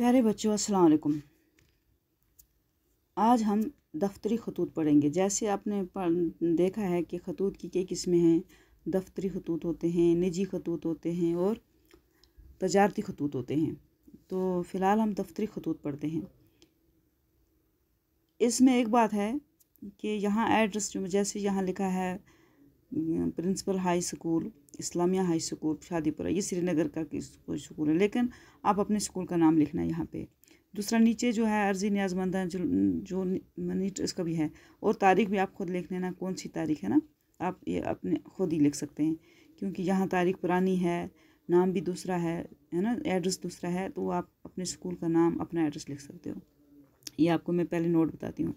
प्यारे बच्चों अस्सलाम वालेकुम आज हम दफ्तरी खतूत पढ़ेंगे जैसे आपने देखा है कि खतूत की कई किस्में हैं दफ्तरी खतूत होते हैं निजी खतूत होते हैं और तजारती खतूत होते हैं तो फ़िलहाल हम दफ्तरी खतूत पढ़ते हैं इसमें एक बात है कि यहाँ एड्रेस जैसे यहाँ लिखा है principal high school Islamia high school Shadipura ये श्रीनगर का कोई स्कूल है लेकिन आप अपने स्कूल का नाम लिखना है यहाँ पर दूसरा नीचे जो है अर्जी न्याजमंदा जो जो नीट इसका भी है और तारीख भी आप खुद लिख लेना कौन सी तारीख है ना आप ये अपने खुद ही लिख सकते हैं क्योंकि यहाँ तारीख पुरानी है नाम भी दूसरा है है ना एड्रेस दूसरा है तो आप अपने स्कूल का नाम अपना एड्रेस लिख सकते हो ये आपको मैं पहले नोट बताती हूँ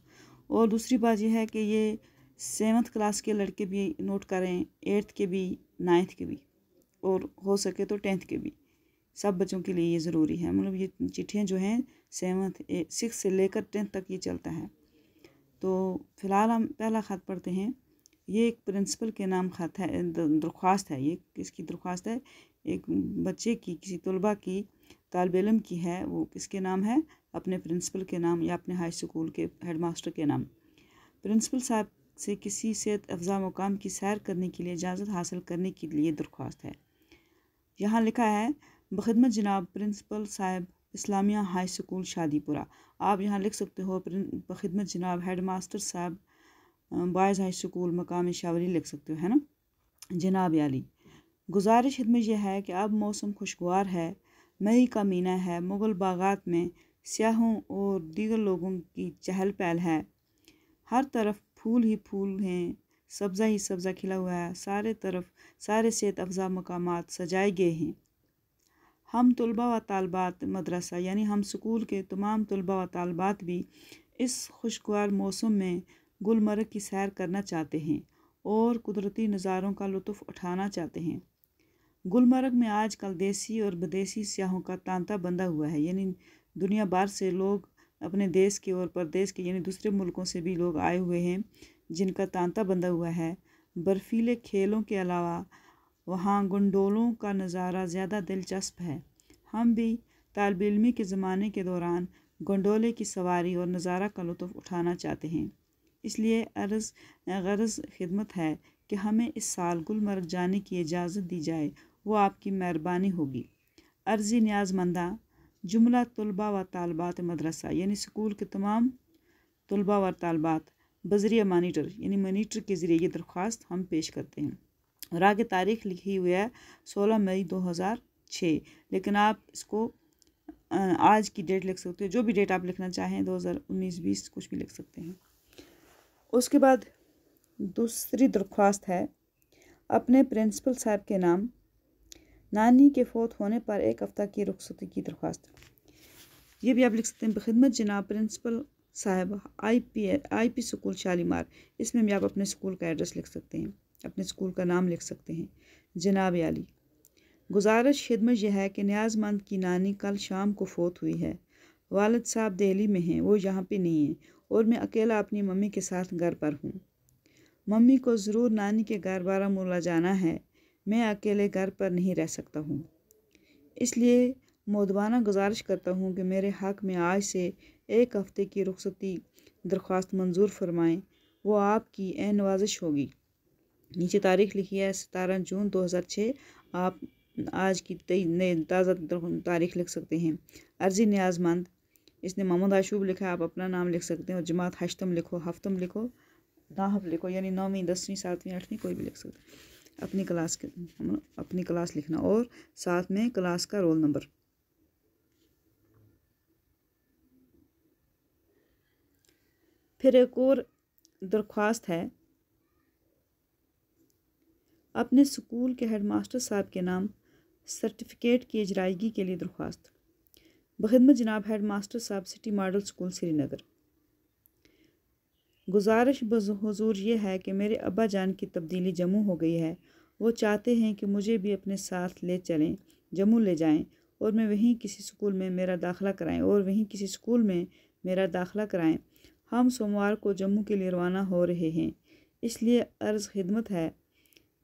और दूसरी बात यह है कि ये सेवन्थ क्लास के लड़के भी नोट करें एट्थ के भी नाइन्थ के भी और हो सके तो टेंथ के भी सब बच्चों के लिए ये ज़रूरी है मतलब ये चिट्ठियाँ जो हैं सेवन्थ सिक्स से लेकर टेंथ तक ये चलता है तो फिलहाल हम पहला ख़त पढ़ते हैं ये एक प्रिंसिपल के नाम ख़त है दरख्वास्त है ये किसकी दरख्वास्त है एक बच्चे की किसी तलबा की तालब इलम की है वो किसके नाम है अपने प्रिंसिपल के नाम या अपने हाई स्कूल के हेडमास्टर के नाम प्रिंसिपल साहब से किसी सेहत अफजा मुकाम की सैर करने के लिए इजाज़त हासिल करने के लिए दरख्वास्त है यहाँ लिखा है बखदमत जनाब प्रिंसिपल साहब इस्लामिया हाई स्कूल शादीपुरा आप यहाँ लिख सकते हो बखदमत जनाब हेड मास्टर साहब बॉयज़ हाई स्कूल मकाम शावरी लिख सकते हो है ना जनाब याली गुजारिश में यह है कि अब मौसम खुशगवार है मई का महीना है मुग़ल बागात में सयाहों और दीगर लोगों की चहल पहल है हर तरफ फूल ही फूल हैं सब्ज़ा ही सब्ज़ा खिला हुआ है सारे तरफ सारे सेहत अफजा मकाम सजाए गए हैं हम तलबा व तालबात मदरसा यानी हम स्कूल के तमाम तलबा व तालबात भी इस खुशगवार मौसम में गुलमर्ग की सैर करना चाहते हैं और कुदरती नज़ारों का लुत्फ़ उठाना चाहते हैं गुलमर्ग में आजकल देसी और विदेशी सियाहों का तांता बंधा हुआ है यानी दुनिया भर से लोग अपने देश के और प्रदेश के यानी दूसरे मुल्कों से भी लोग आए हुए हैं जिनका तांता बंधा हुआ है बर्फीले खेलों के अलावा वहाँ गंडोलों का नज़ारा ज़्यादा दिलचस्प है हम भी तालब इलमी के ज़माने के दौरान गंडोले की सवारी और नज़ारा का लुत्फ़ उठाना चाहते हैं इसलिए अर्ज़ गर्ज़ खिदमत है कि हमें इस साल गुलमर्ग जाने की इजाज़त दी जाए वो आपकी मेहरबानी होगी अर्ज़ी न्याजमंदा जुमला तलबा व तालबात मदरसा यानी स्कूल के तमाम तलबा व तालबात बजरिया मानीटर यानी मानीटर के ज़रिए ये दरख्वास्त हम पेश करते हैं और आगे तारीख लिखी हुई है सोलह मई दो हज़ार छः लेकिन आप इसको आज की डेट लिख सकते हो जो भी डेट आप लिखना चाहें दो हज़ार उन्नीस बीस कुछ भी लिख सकते हैं उसके बाद दूसरी दरख्वास्त है अपने प्रिंसिपल साहब के नाम नानी के फौत होने पर एक हफ़्ता की रुखसती की दरख्वास्त ये भी आप लिख सकते हैं बखदमत जनाब प्रिंसिपल साहब I P I P school Shalimar इसमें भी आप अपने स्कूल का एड्रेस लिख सकते हैं अपने स्कूल का नाम लिख सकते हैं जनाब आली गुजारिश खिदमत यह है कि न्याजमंद की नानी कल शाम को फोत हुई है वालद साहब दिल्ली में हैं वो यहाँ पे नहीं हैं और मैं अकेला अपनी मम्मी के साथ घर पर हूँ मम्मी को ज़रूर नानी के घर मुला जाना है मैं अकेले घर पर नहीं रह सकता हूँ इसलिए मोदबाना गुजारिश करता हूँ कि मेरे हक़ में आज से एक हफ़्ते की रुखसती दरख्वास्त मंजूर फरमाएँ वो आपकी ए नवाजिश होगी नीचे तारीख लिखी है सतारह जून 2006 आप आज की ताज़ा तारीख लिख सकते हैं अर्जी न्याजमंद इसने मोहम्मद आशूब लिखा आप अपना नाम लिख सकते हैं और जमात हशतम लिखो हफ्तम लिखो नाहब लिखो यानी नौवीं दसवीं सातवीं आठवीं कोई भी लिख सकते हैं अपनी क्लास के अपनी क्लास लिखना और साथ में क्लास का रोल नंबर फिर एक और दरख्वास्त है अपने स्कूल के हेडमास्टर साहब के नाम सर्टिफिकेट की अजराइगी के लिए दरख्वास्त बखदम जनाब हेड मास्टर साहब सिटी मॉडल स्कूल श्रीनगर गुजारिश हजूर यह है कि मेरे अब्बा जान की तब्दीली जम्मू हो गई है वो चाहते हैं कि मुझे भी अपने साथ ले चलें जम्मू ले जाएं और मैं वहीं किसी स्कूल में मेरा दाखला कराएं और वहीं किसी स्कूल में मेरा दाखला कराएं हम सोमवार को जम्मू के लिए रवाना हो रहे हैं इसलिए अर्ज़ खिदमत है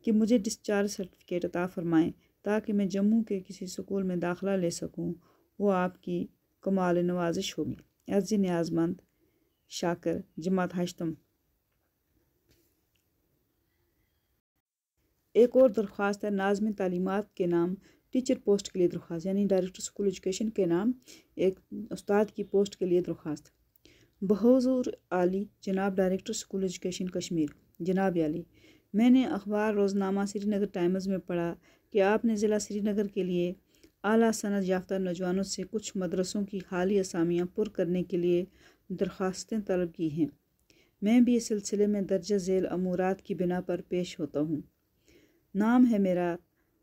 कि मुझे डिस्चार्ज सर्टिफिकेट अता फरमाएँ ताकि मैं जम्मू के किसी स्कूल में दाखला ले सकूँ वो आपकी कमाल नवाजिश होगी अर्ज़ न्याजमंद शाकर जमात हशतम एक और दरख्वास्त है नाजम तलीमत के नाम टीचर पोस्ट के लिए दरख्वास्त यानी डायरेक्टर स्कूल एजुकेशन के नाम एक उस्ताद की पोस्ट के लिए दरख्वास्त बहजूर आली जनाब डायरेक्टर स्कूल एजुकेशन कश्मीर जनाब आली मैंने अखबार रोज़नामा श्रीनगर टाइम्स में पढ़ा कि आपने ज़िला श्रीनगर के लिए अली सनत याफ़्तर नौजवानों से कुछ मदरसों की हाली असामियाँ पुर करने के लिए दरख्वास्तें तलब की हैं मैं भी इस सिलसिले में दर्ज झेल अमूरात की बिना पर पेश होता हूँ नाम है मेरा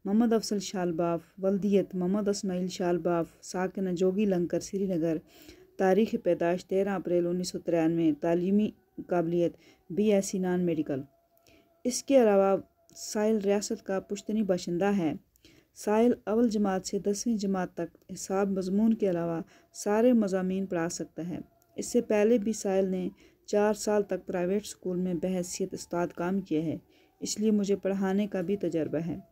मोहम्मद अफसल शालबाफ वल्दियत मोहम्मद इसमाइल शालबाफ साकिन जोगी लंकर श्रीनगर तारीख पैदाश तेरह अप्रैल उन्नीस सौ तिरानवे तलीमी काबिलियत B S C non medical इसके अलावा साइल रियासत का पुश्तनी बाशिंदा है साइल अवल जमात से दसवीं जमात तक हिसाब मजमून के अलावा सारे मजामी पढ़ा सकता है इससे पहले भी साहिल ने चार साल तक प्राइवेट स्कूल में बहसीत उस्ताद काम किया है इसलिए मुझे पढ़ाने का भी तजर्बा है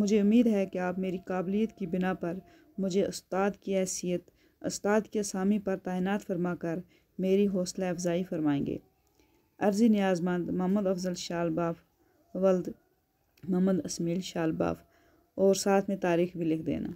मुझे उम्मीद है कि आप मेरी काबिलियत की बिना पर मुझे उस्ताद की हैसियत उस्ताद के असामी पर तैनात फरमाकर मेरी हौसला अफजाई फरमाएंगे अर्जी न्याजमंद मोहम्मद अफजल शालबाफ वल्द मोहम्मद असमील शालबाफ और साथ में तारीख भी लिख देना